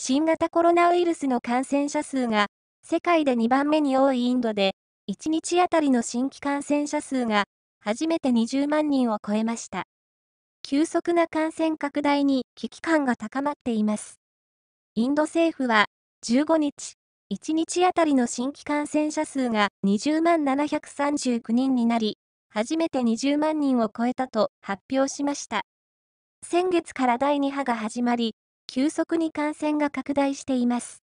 新型コロナウイルスの感染者数が世界で2番目に多いインドで、1日あたりの新規感染者数が初めて20万人を超えました。急速な感染拡大に危機感が高まっています。インド政府は15日、1日あたりの新規感染者数が20万739人になり、初めて20万人を超えたと発表しました。先月から第2波が始まり、急速に感染が拡大しています。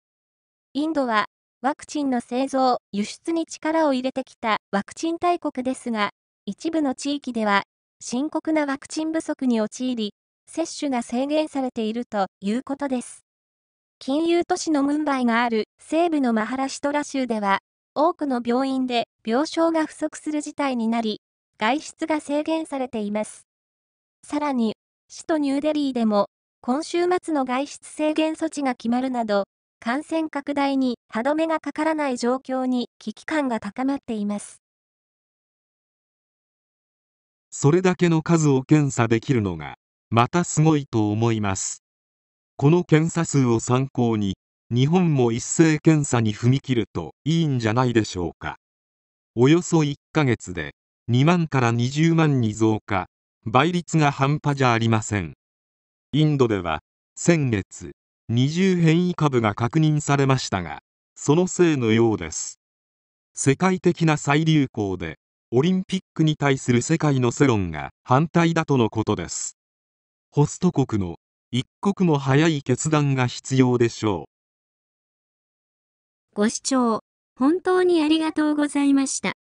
インドは、ワクチンの製造、輸出に力を入れてきたワクチン大国ですが、一部の地域では、深刻なワクチン不足に陥り、接種が制限されているということです。金融都市のムンバイがある西部のマハラシトラ州では、多くの病院で病床が不足する事態になり、外出が制限されています。さらに、首都ニューデリーでも今週末の外出制限措置が決まるなど、感染拡大に歯止めがかからない状況に危機感が高まっています。それだけの数を検査できるのが、またすごいと思います。この検査数を参考に、日本も一斉検査に踏み切るといいんじゃないでしょうか。およそ1ヶ月で2万から20万に増加、倍率が半端じゃありません。インドでは先月20変異株が確認されましたがそのせいのようです世界的な再流行でオリンピックに対する世界の世論が反対だとのことですホスト国の一刻も早い決断が必要でしょうご視聴本当にありがとうございました